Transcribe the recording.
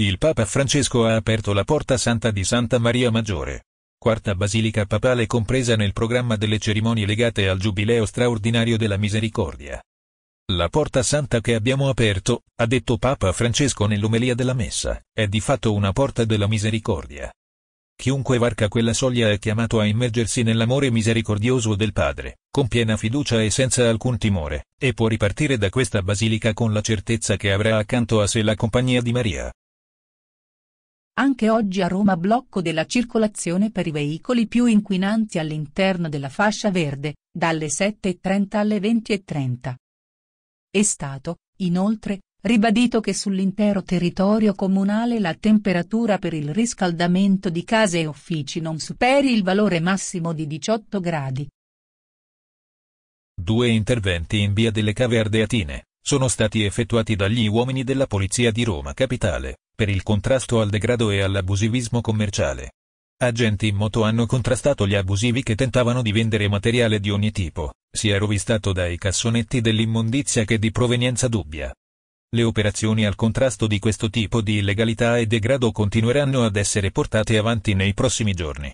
Il Papa Francesco ha aperto la Porta Santa di Santa Maria Maggiore. Quarta basilica papale compresa nel programma delle cerimonie legate al Giubileo straordinario della misericordia. La Porta Santa che abbiamo aperto, ha detto Papa Francesco nell'omelia della Messa, è di fatto una porta della misericordia. Chiunque varca quella soglia è chiamato a immergersi nell'amore misericordioso del Padre, con piena fiducia e senza alcun timore, e può ripartire da questa basilica con la certezza che avrà accanto a sé la compagnia di Maria, anche oggi a Roma blocco della circolazione per i veicoli più inquinanti all'interno della fascia verde, dalle 7.30 alle 20.30. È stato, inoltre, ribadito che sull'intero territorio comunale la temperatura per il riscaldamento di case e uffici non superi il valore massimo di 18 gradi. Due interventi in via delle Caverde Atine sono stati effettuati dagli uomini della Polizia di Roma Capitale, per il contrasto al degrado e all'abusivismo commerciale. Agenti in moto hanno contrastato gli abusivi che tentavano di vendere materiale di ogni tipo, sia rovistato dai cassonetti dell'immondizia che di provenienza dubbia. Le operazioni al contrasto di questo tipo di illegalità e degrado continueranno ad essere portate avanti nei prossimi giorni.